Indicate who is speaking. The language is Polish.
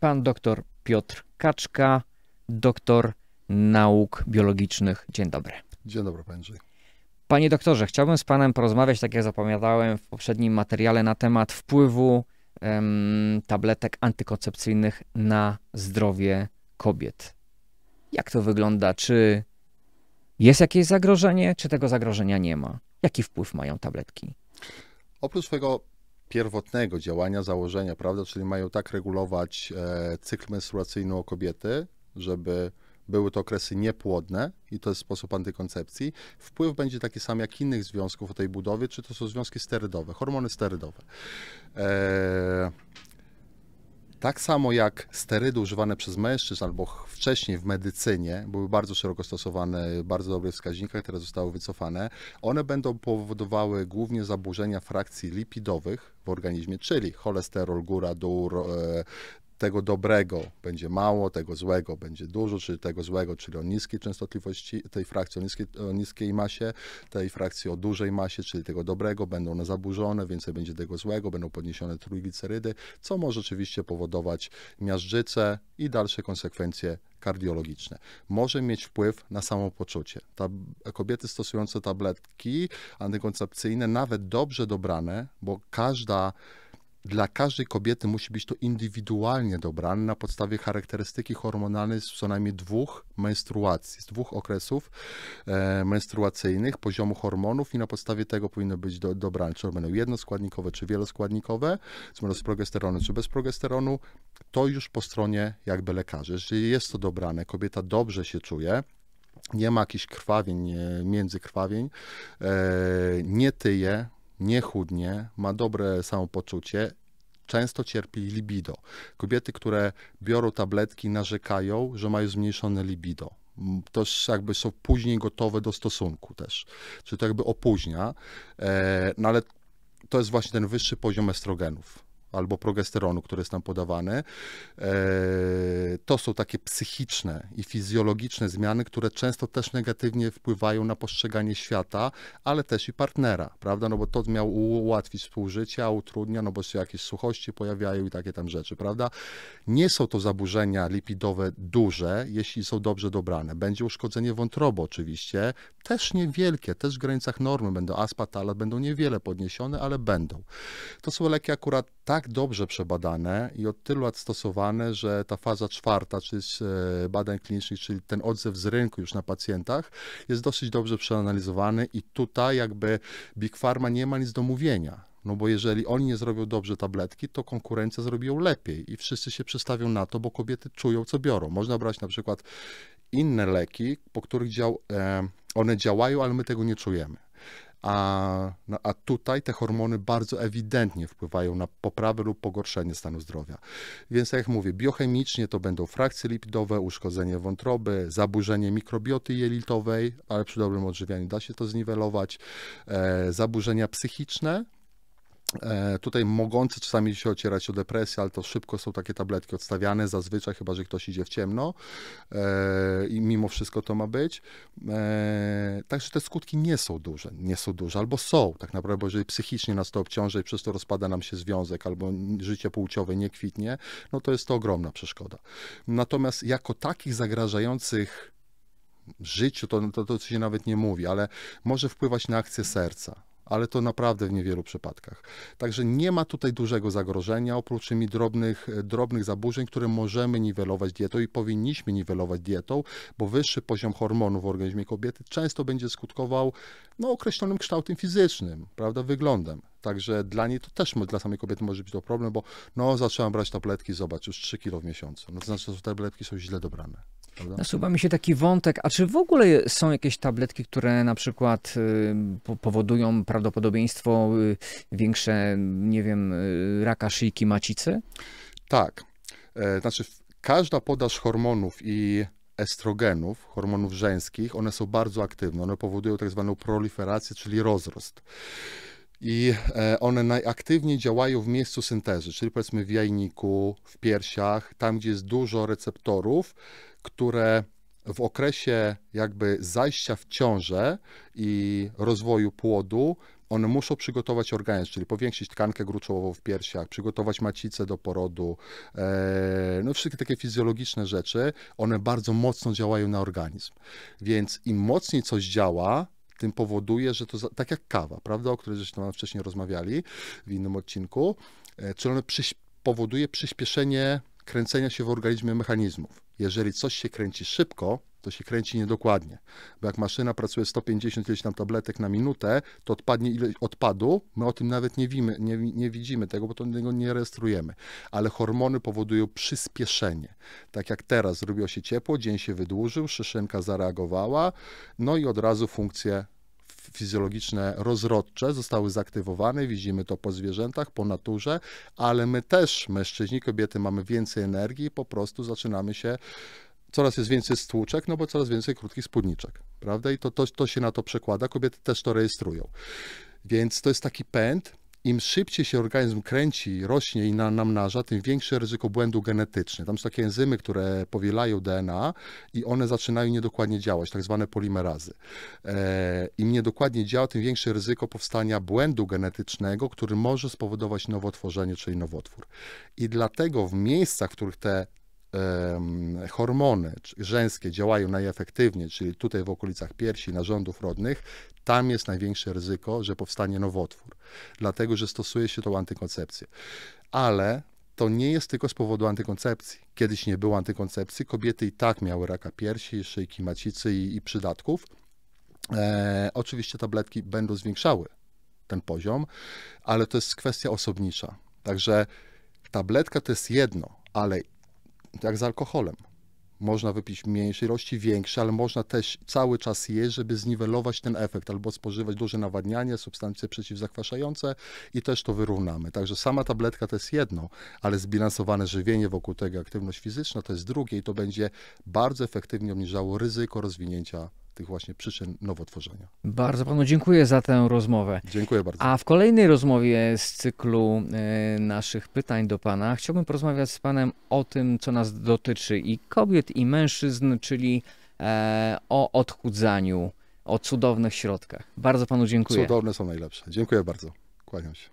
Speaker 1: pan doktor Piotr Kaczka, doktor nauk biologicznych. Dzień dobry. Dzień dobry, panie Panie doktorze, chciałbym z panem porozmawiać, tak jak zapowiadałem w poprzednim materiale, na temat wpływu tabletek antykoncepcyjnych na zdrowie kobiet. Jak to wygląda? Czy jest jakieś zagrożenie, czy tego zagrożenia nie ma? Jaki wpływ mają tabletki?
Speaker 2: Oprócz tego pierwotnego działania, założenia, prawda? Czyli mają tak regulować e, cykl menstruacyjny u kobiety, żeby były to okresy niepłodne i to jest sposób antykoncepcji. Wpływ będzie taki sam jak innych związków o tej budowie, czy to są związki sterydowe, hormony sterydowe. Eee tak samo jak sterydy używane przez mężczyzn albo wcześniej w medycynie były bardzo szeroko stosowane, bardzo dobrych wskaźnikach, teraz zostały wycofane, one będą powodowały głównie zaburzenia frakcji lipidowych w organizmie, czyli cholesterol góra, dół, e, tego dobrego będzie mało, tego złego będzie dużo, czy tego złego, czyli o niskiej częstotliwości, tej frakcji o niskiej, o niskiej masie, tej frakcji o dużej masie, czyli tego dobrego, będą one zaburzone, więcej będzie tego złego, będą podniesione trójglicerydy, co może oczywiście powodować miażdżycę i dalsze konsekwencje kardiologiczne. Może mieć wpływ na samopoczucie. Ta, kobiety stosujące tabletki antykoncepcyjne, nawet dobrze dobrane, bo każda dla każdej kobiety musi być to indywidualnie dobrane na podstawie charakterystyki hormonalnej z co najmniej dwóch menstruacji, z dwóch okresów e, menstruacyjnych, poziomu hormonów i na podstawie tego powinno być do, dobrane, czy będą jednoskładnikowe, czy wieloskładnikowe, czy będą z progesteronu, czy bez progesteronu, to już po stronie jakby lekarzy. Jeżeli jest to dobrane, kobieta dobrze się czuje, nie ma jakichś krwawień, międzykrwawień, e, nie tyje, nie chudnie, ma dobre samopoczucie, często cierpi libido. Kobiety, które biorą tabletki, narzekają, że mają zmniejszone libido. Mm, to jakby są później gotowe do stosunku też. Czy to jakby opóźnia, e, no ale to jest właśnie ten wyższy poziom estrogenów albo progesteronu, które jest nam podawane. To są takie psychiczne i fizjologiczne zmiany, które często też negatywnie wpływają na postrzeganie świata, ale też i partnera, prawda? No bo to miał ułatwić współżycie, a utrudnia, no bo się jakieś suchości pojawiają i takie tam rzeczy, prawda? Nie są to zaburzenia lipidowe duże, jeśli są dobrze dobrane. Będzie uszkodzenie wątroby oczywiście, też niewielkie, też w granicach normy będą, aspa, będą niewiele podniesione, ale będą. To są leki akurat tak tak dobrze przebadane i od tylu lat stosowane, że ta faza czwarta, czyli e, badań klinicznych, czyli ten odzew z rynku już na pacjentach, jest dosyć dobrze przeanalizowany i tutaj jakby Big Pharma nie ma nic do mówienia. No bo jeżeli oni nie zrobią dobrze tabletki, to konkurencja zrobią lepiej i wszyscy się przestawią na to, bo kobiety czują, co biorą. Można brać na przykład inne leki, po których dział, e, one działają, ale my tego nie czujemy. A, no, a tutaj te hormony bardzo ewidentnie wpływają na poprawę lub pogorszenie stanu zdrowia. Więc tak jak mówię, biochemicznie to będą frakcje lipidowe, uszkodzenie wątroby, zaburzenie mikrobioty jelitowej, ale przy dobrym odżywianiu da się to zniwelować, e, zaburzenia psychiczne, E, tutaj mogące czasami się ocierać o depresję, ale to szybko są takie tabletki odstawiane, zazwyczaj chyba, że ktoś idzie w ciemno e, i mimo wszystko to ma być. E, także te skutki nie są duże, nie są duże, albo są tak naprawdę, bo jeżeli psychicznie nas to obciąża i przez to rozpada nam się związek, albo życie płciowe nie kwitnie, no to jest to ogromna przeszkoda. Natomiast jako takich zagrażających życiu, to, to, to się nawet nie mówi, ale może wpływać na akcję serca ale to naprawdę w niewielu przypadkach. Także nie ma tutaj dużego zagrożenia, oprócz tymi drobnych, e, drobnych zaburzeń, które możemy niwelować dietą i powinniśmy niwelować dietą, bo wyższy poziom hormonów w organizmie kobiety często będzie skutkował no, określonym kształtem fizycznym, prawda, wyglądem. Także dla niej to też dla samej kobiety może być to problem, bo no zaczęłam brać tabletki, zobacz, już 3 kilo w miesiącu. No to znaczy, że tabletki są źle dobrane. Prawda? Nasuwa mi
Speaker 1: się taki wątek, a czy w ogóle są jakieś tabletki, które na przykład y, powodują prawdopodobieństwo y, większe, nie wiem, y, raka szyjki macicy? Tak. E,
Speaker 2: znaczy, każda podaż hormonów i estrogenów, hormonów żeńskich, one są bardzo aktywne. One powodują tak zwaną proliferację, czyli rozrost. I e, one najaktywniej działają w miejscu syntezy, czyli powiedzmy w jajniku, w piersiach, tam gdzie jest dużo receptorów, które w okresie jakby zajścia w ciążę i rozwoju płodu one muszą przygotować organizm, czyli powiększyć tkankę gruczołową w piersiach, przygotować macicę do porodu, e, no wszystkie takie fizjologiczne rzeczy, one bardzo mocno działają na organizm. Więc im mocniej coś działa, tym powoduje, że to tak jak kawa, prawda, o której żeśmy wcześniej rozmawiali w innym odcinku, e, czyli one przyś powoduje przyspieszenie kręcenia się w organizmie mechanizmów jeżeli coś się kręci szybko, to się kręci niedokładnie. Bo jak maszyna pracuje 150 ileś tam tabletek na minutę, to odpadnie ile odpadu, my o tym nawet nie, wimy, nie, nie widzimy tego, bo to tego nie rejestrujemy. Ale hormony powodują przyspieszenie. Tak jak teraz, zrobiło się ciepło, dzień się wydłużył, szyszynka zareagowała, no i od razu funkcje fizjologiczne rozrodcze zostały zaktywowane, widzimy to po zwierzętach, po naturze, ale my też, mężczyźni, kobiety, mamy więcej energii po prostu zaczynamy się coraz jest więcej stłuczek, no bo coraz więcej krótkich spódniczek, prawda? I to, to, to się na to przekłada, kobiety też to rejestrują. Więc to jest taki pęd, im szybciej się organizm kręci, rośnie i namnaża, tym większe ryzyko błędu genetycznego. Tam są takie enzymy, które powielają DNA i one zaczynają niedokładnie działać, tak zwane polimerazy. E, Im niedokładnie działa, tym większe ryzyko powstania błędu genetycznego, który może spowodować nowotworzenie, czyli nowotwór. I dlatego w miejscach, w których te hormony żeńskie działają najefektywniej, czyli tutaj w okolicach piersi, narządów rodnych, tam jest największe ryzyko, że powstanie nowotwór, dlatego że stosuje się tą antykoncepcję. Ale to nie jest tylko z powodu antykoncepcji. Kiedyś nie było antykoncepcji, kobiety i tak miały raka piersi, szyjki, macicy i, i przydatków. E, oczywiście tabletki będą zwiększały ten poziom, ale to jest kwestia osobnicza. Także tabletka to jest jedno, ale jak z alkoholem. Można wypić mniejszej ilości, większe, ale można też cały czas jeść, żeby zniwelować ten efekt, albo spożywać duże nawadnianie, substancje przeciwzakwaszające i też to wyrównamy. Także sama tabletka to jest jedno, ale zbilansowane żywienie wokół tego, aktywność fizyczna to jest drugie i to będzie bardzo efektywnie obniżało ryzyko rozwinięcia tych właśnie przyczyn nowotworzenia.
Speaker 1: Bardzo panu dziękuję za tę rozmowę. Dziękuję bardzo. A w kolejnej rozmowie z cyklu e, naszych pytań do pana chciałbym porozmawiać z panem o tym, co nas dotyczy i kobiet i mężczyzn, czyli e, o odchudzaniu, o cudownych środkach. Bardzo panu dziękuję. Cudowne są najlepsze. Dziękuję bardzo. Kłaniam się.